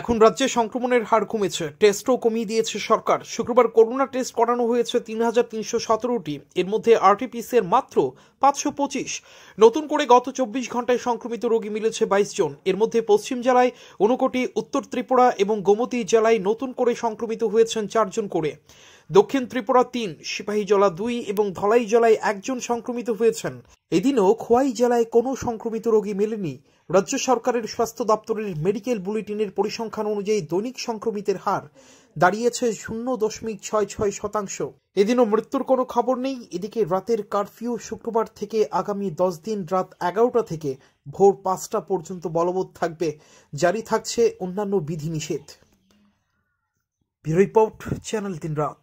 এখন রাজ্যে সংক্রমণের হার কমেছে টেস্টও কমিয়ে দিয়েছে সরকার শুক্রবার করোনা টেস্ট করানো হয়েছে তিন হাজার তিনশো সতেরোটি এর মধ্যে আরটিপিসিআর মাত্র পাঁচশো পঁচিশ নতুন করে গত চব্বিশ ঘন্টায় সংক্রমিত রোগী মিলেছে বাইশ জন এর মধ্যে পশ্চিম জেলায় ঊনকোটি উত্তর ত্রিপুরা এবং গোমতী জেলায় নতুন করে সংক্রমিত হয়েছেন চারজন করে দক্ষিণ ত্রিপুরা তিন সিপাহী জলা দুই এবং ধলাই জেলায় একজন সংক্রমিত হয়েছেন এদিনও খোয়াই জেলায় কোনো সংক্রমিত রোগী মেলেনি রাজ্য সরকারের স্বাস্থ্য দপ্তরের মেডিকেল বুলেটিনের পরিসংখ্যান অনুযায়ী দৈনিক সংক্রমিতের হার দাঁড়িয়েছে শূন্য দশমিক ছয় ছয় শতাংশ এদিনও মৃত্যুর কোনো খবর নেই এদিকে রাতের কারফিউ শুক্রবার থেকে আগামী দশ দিন রাত এগারোটা থেকে ভোর পাঁচটা পর্যন্ত বলবৎ থাকবে জারি থাকছে অন্যান্য বিধিনিষেধ রিপোর্ট চ্যানেল তিন রাত